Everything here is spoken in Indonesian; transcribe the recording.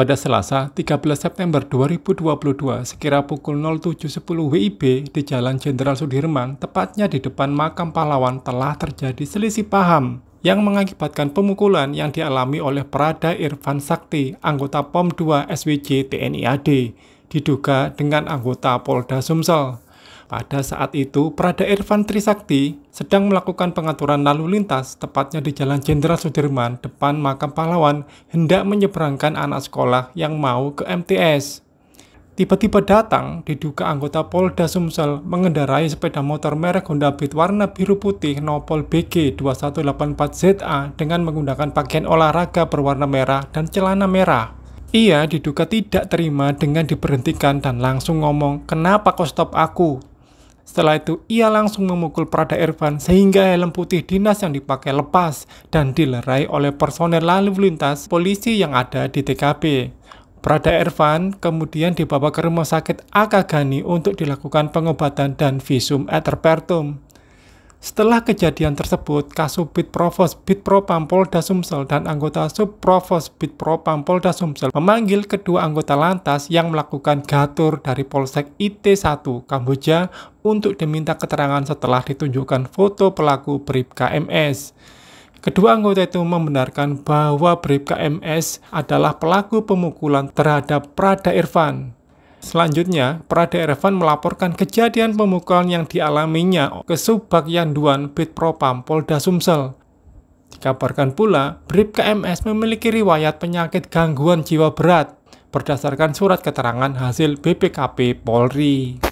Pada Selasa, 13 September 2022, sekira pukul 07.10 WIB di Jalan Jenderal Sudirman, tepatnya di depan makam pahlawan telah terjadi selisih paham yang mengakibatkan pemukulan yang dialami oleh Prada Irfan Sakti, anggota POM 2 SWJ TNI AD, diduga dengan anggota Polda Sumsel. Pada saat itu, Prada Irfan Trisakti sedang melakukan pengaturan lalu lintas, tepatnya di Jalan Jenderal Sudirman, depan makam pahlawan, hendak menyeberangkan anak sekolah yang mau ke MTS. Tiba-tiba datang, diduga anggota Polda Sumsel mengendarai sepeda motor merek Honda Beat warna biru putih Nopol BG 2184ZA dengan menggunakan pakaian olahraga berwarna merah dan celana merah. Ia diduga tidak terima dengan diberhentikan dan langsung ngomong, kenapa kau stop aku? Setelah itu, ia langsung memukul Prada Irfan sehingga helm putih dinas yang dipakai lepas dan dilerai oleh personel lalu lintas polisi yang ada di TKP. Prada Irfan kemudian dibawa ke rumah sakit Akagani untuk dilakukan pengobatan dan visum et repertum. Setelah kejadian tersebut, Kasubit Provos Propam Polda Sumsel dan anggota Sub Bid Propam Polda Sumsel memanggil kedua anggota lantas yang melakukan gatur dari Polsek IT1 Kamboja untuk diminta keterangan setelah ditunjukkan foto pelaku Brip MS. Kedua anggota itu membenarkan bahwa Brip MS adalah pelaku pemukulan terhadap Prada Irfan. Selanjutnya, Prade Ervan melaporkan kejadian pemukulan yang dialaminya ke Subak Yanduan Bid Propam Polda Sumsel. Dikabarkan pula, Brip KMS memiliki riwayat penyakit gangguan jiwa berat berdasarkan surat keterangan hasil BPKP Polri.